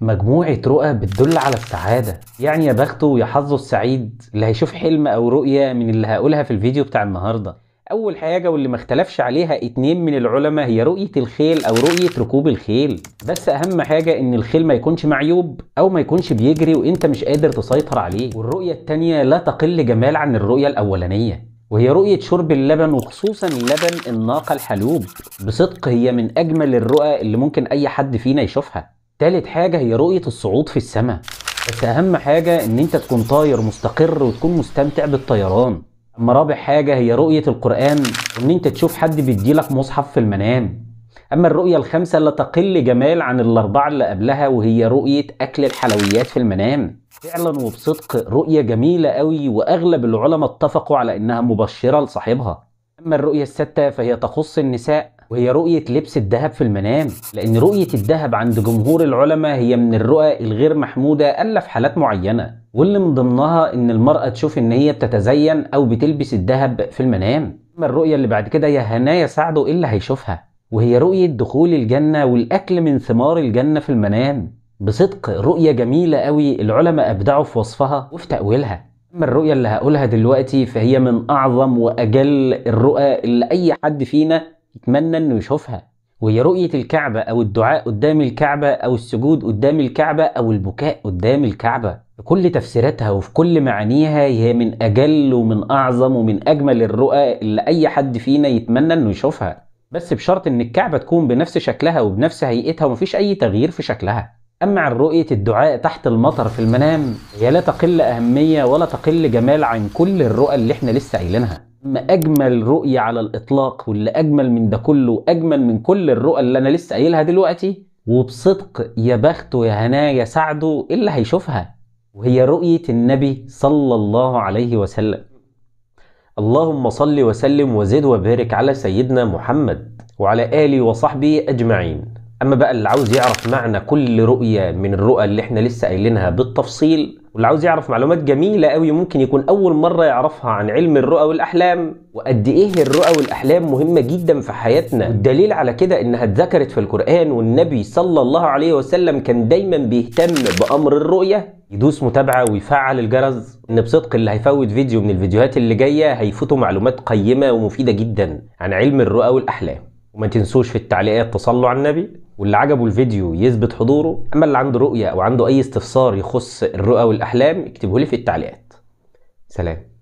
مجموعة رؤى بتدل على السعادة يعني يا بخته ويا حظه السعيد اللي هيشوف حلم أو رؤية من اللي هقولها في الفيديو بتاع النهاردة أول حاجة واللي ما اختلفش عليها اتنين من العلماء هي رؤية الخيل أو رؤية ركوب الخيل بس أهم حاجة إن الخيل ما يكونش معيوب أو ما يكونش بيجري وإنت مش قادر تسيطر عليه والرؤية التانية لا تقل جمال عن الرؤية الأولانية وهي رؤية شرب اللبن وخصوصا لبن الناقة الحلوب بصدق هي من أجمل الرؤى اللي ممكن أي حد فينا يشوفها تالت حاجة هي رؤية الصعود في السماء بس أهم حاجة إن أنت تكون طاير مستقر وتكون مستمتع بالطيران أما رابع حاجة هي رؤية القرآن إن أنت تشوف حد بيديلك مصحف في المنام أما الرؤية الخامسة لا تقل جمال عن الأربعة اللي قبلها وهي رؤية أكل الحلويات في المنام فعلا وبصدق رؤية جميلة قوي وأغلب العلماء اتفقوا على إنها مبشرة لصاحبها أما الرؤية الستة فهي تخص النساء وهي رؤية لبس الذهب في المنام لأن رؤية الذهب عند جمهور العلماء هي من الرؤى الغير محمودة إلا في حالات معينة واللي من ضمنها ان المرأة تشوف ان هي بتتزين او بتلبس الذهب في المنام اما الرؤية اللي بعد كده يا هنايا سعده ايه اللي هيشوفها وهي رؤية دخول الجنة والاكل من ثمار الجنة في المنام بصدق رؤية جميلة قوي العلماء ابدعوا في وصفها وفي تأويلها اما الرؤية اللي هقولها دلوقتي فهي من اعظم واجل الرؤى اللي اي حد فينا يتمنى انه يشوفها وهي رؤية الكعبة أو الدعاء قدام الكعبة أو السجود قدام الكعبة أو البكاء قدام الكعبة بكل تفسيراتها وفي كل معانيها هي من أجل ومن أعظم ومن أجمل الرؤى اللي أي حد فينا يتمنى إنه يشوفها بس بشرط إن الكعبة تكون بنفس شكلها وبنفس هيئتها ومفيش أي تغيير في شكلها أما عن رؤية الدعاء تحت المطر في المنام هي لا تقل أهمية ولا تقل جمال عن كل الرؤى اللي احنا لسه قايلينها ما اجمل رؤيه على الاطلاق واللي اجمل من ده كله اجمل من كل الرؤى اللي انا لسه قايلها دلوقتي وبصدق يا بخته يا هناه يا سعده اللي هيشوفها وهي رؤيه النبي صلى الله عليه وسلم اللهم صل وسلم وزد وبارك على سيدنا محمد وعلى اله وصحبه اجمعين اما بقى اللي عاوز يعرف معنى كل رؤيه من الرؤى اللي احنا لسه قايلينها بالتفصيل واللي عاوز يعرف معلومات جميله قوي ممكن يكون اول مره يعرفها عن علم الرؤى والاحلام وقد ايه الرؤى والاحلام مهمه جدا في حياتنا والدليل على كده انها اتذكرت في القران والنبي صلى الله عليه وسلم كان دايما بيهتم بامر الرؤيه يدوس متابعه ويفعل الجرس ان بصدق اللي هيفوت فيديو من الفيديوهات اللي جايه هيفوتوا معلومات قيمه ومفيده جدا عن علم الرؤى والاحلام وما تنسوش في التعليقات تصلوا على النبي واللي عجبه الفيديو يثبت حضوره اما اللي عنده رؤية او عنده اي استفسار يخص الرؤى والاحلام اكتبه لي في التعليقات سلام